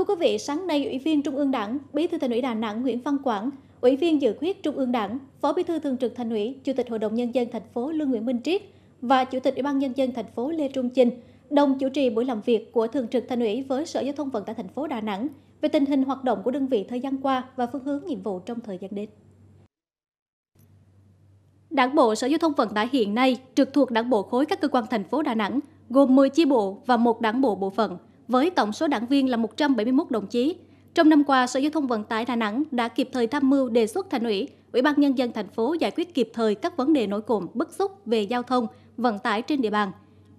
Thưa quý vị, sáng nay, Ủy viên Trung ương Đảng, Bí thư Thành ủy Đà Nẵng Nguyễn Văn Quảng, Ủy viên Dự khuyết Trung ương Đảng, Phó Bí thư Thường trực Thành ủy, Chủ tịch Hội đồng nhân dân thành phố Lương Nguyễn Minh Triết và Chủ tịch Ủy ban nhân dân thành phố Lê Trung Chinh đồng chủ trì buổi làm việc của Thường trực Thành ủy với Sở Giao thông Vận tải thành phố Đà Nẵng về tình hình hoạt động của đơn vị thời gian qua và phương hướng nhiệm vụ trong thời gian đến. Đảng bộ Sở Giao thông Vận tải hiện nay trực thuộc Đảng bộ khối các cơ quan thành phố Đà Nẵng, gồm 10 chi bộ và một đảng bộ bộ phận – với tổng số đảng viên là 171 đồng chí. Trong năm qua, Sở Giao thông Vận tải Đà Nẵng đã kịp thời tham mưu đề xuất thành ủy, Ủy ban nhân dân thành phố giải quyết kịp thời các vấn đề nổi cộm bức xúc về giao thông, vận tải trên địa bàn.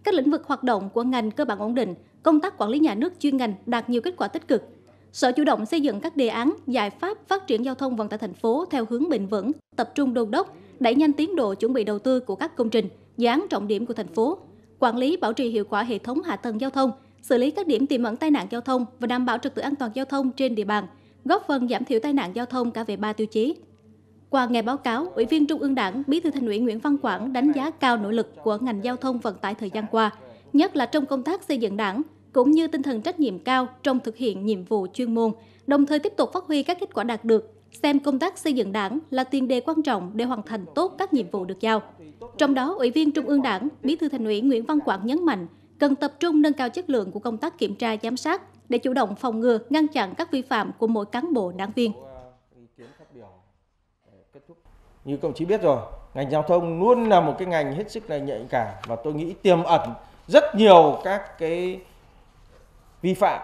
Các lĩnh vực hoạt động của ngành cơ bản ổn định, công tác quản lý nhà nước chuyên ngành đạt nhiều kết quả tích cực. Sở chủ động xây dựng các đề án, giải pháp phát triển giao thông vận tải thành phố theo hướng bền vững, tập trung đôn đốc, đẩy nhanh tiến độ chuẩn bị đầu tư của các công trình, dự án trọng điểm của thành phố, quản lý bảo trì hiệu quả hệ thống hạ tầng giao thông, xử lý các điểm tiềm ẩn tai nạn giao thông và đảm bảo trật tự an toàn giao thông trên địa bàn, góp phần giảm thiểu tai nạn giao thông cả về ba tiêu chí. Qua nghe báo cáo, Ủy viên Trung ương Đảng, Bí thư Thành ủy Nguyễn Văn Quảng đánh giá cao nỗ lực của ngành giao thông vận tải thời gian qua, nhất là trong công tác xây dựng Đảng cũng như tinh thần trách nhiệm cao trong thực hiện nhiệm vụ chuyên môn, đồng thời tiếp tục phát huy các kết quả đạt được, xem công tác xây dựng đảng là tiền đề quan trọng để hoàn thành tốt các nhiệm vụ được giao. Trong đó, Ủy viên Trung ương Đảng, Bí thư Thành ủy Nguyễn Văn Quảng nhấn mạnh cần tập trung nâng cao chất lượng của công tác kiểm tra giám sát để chủ động phòng ngừa, ngăn chặn các vi phạm của mỗi cán bộ đảng viên. Ờ, ờ, Như công chí biết rồi, ngành giao thông luôn là một cái ngành hết sức là nhạy cảm và tôi nghĩ tiềm ẩn rất nhiều các cái vi phạm.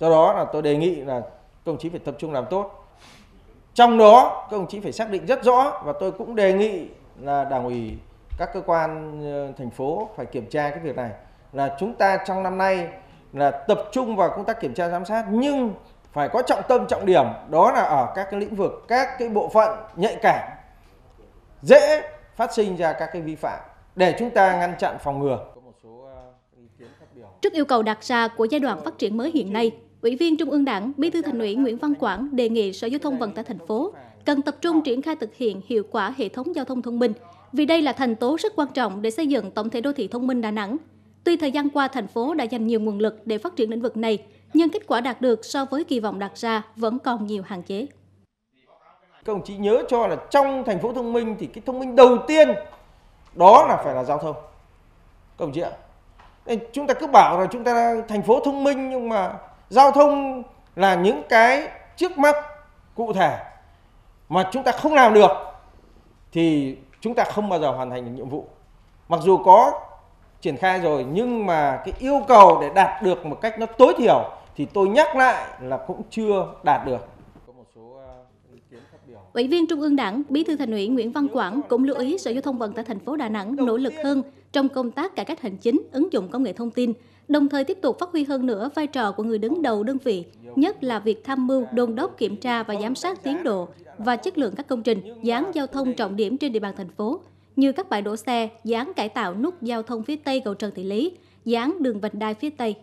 Do đó là tôi đề nghị là công chí phải tập trung làm tốt. Trong đó công chí phải xác định rất rõ và tôi cũng đề nghị là đảng ủy các cơ quan ờ, thành phố phải kiểm tra cái việc này là chúng ta trong năm nay là tập trung vào công tác kiểm tra giám sát nhưng phải có trọng tâm trọng điểm đó là ở các cái lĩnh vực các cái bộ phận nhạy cảm dễ phát sinh ra các cái vi phạm để chúng ta ngăn chặn phòng ngừa. Ờ, Trước yêu cầu đặt ra của giai đoạn phát triển mới hiện nay, Ủy viên Trung ương Đảng, Bí thư Thành ủy Nguyễn Văn Quảng đề nghị Sở Giao thông Vận tải thành phố cần tập trung triển khai thực hiện hiệu quả hệ thống giao thông thông minh, vì đây là thành tố rất quan trọng để xây dựng tổng thể đô thị thông minh Đà Nẵng. Tuy thời gian qua thành phố đã dành nhiều nguồn lực để phát triển lĩnh vực này, nhưng kết quả đạt được so với kỳ vọng đặt ra vẫn còn nhiều hạn chế. Các đồng chí nhớ cho là trong thành phố thông minh thì cái thông minh đầu tiên đó là phải là giao thông. Các đồng chí ạ. Nên chúng ta cứ bảo là chúng ta thành phố thông minh nhưng mà giao thông là những cái trước mắt cụ thể mà chúng ta không làm được thì chúng ta không bao giờ hoàn thành được nhiệm vụ. Mặc dù có triển khai rồi nhưng mà cái yêu cầu để đạt được một cách nó tối thiểu thì tôi nhắc lại là cũng chưa đạt được. Ờ, ủy viên Trung ương Đảng, Bí thư Thành ủy Nguyễn Văn Quảng cũng lưu ý Sở Giao thông Vận tải thành phố Đà Nẵng nỗ lực hơn trong công tác cải cách hành chính, ứng dụng công nghệ thông tin, đồng thời tiếp tục phát huy hơn nữa vai trò của người đứng đầu đơn vị, nhất là việc tham mưu, đôn đốc kiểm tra và giám sát tiến độ và chất lượng các công trình, dự giao thông trọng điểm trên địa bàn thành phố, như các bãi đổ xe, dán cải tạo nút giao thông phía Tây cầu Trần Thị Lý, dán đường vành đai phía Tây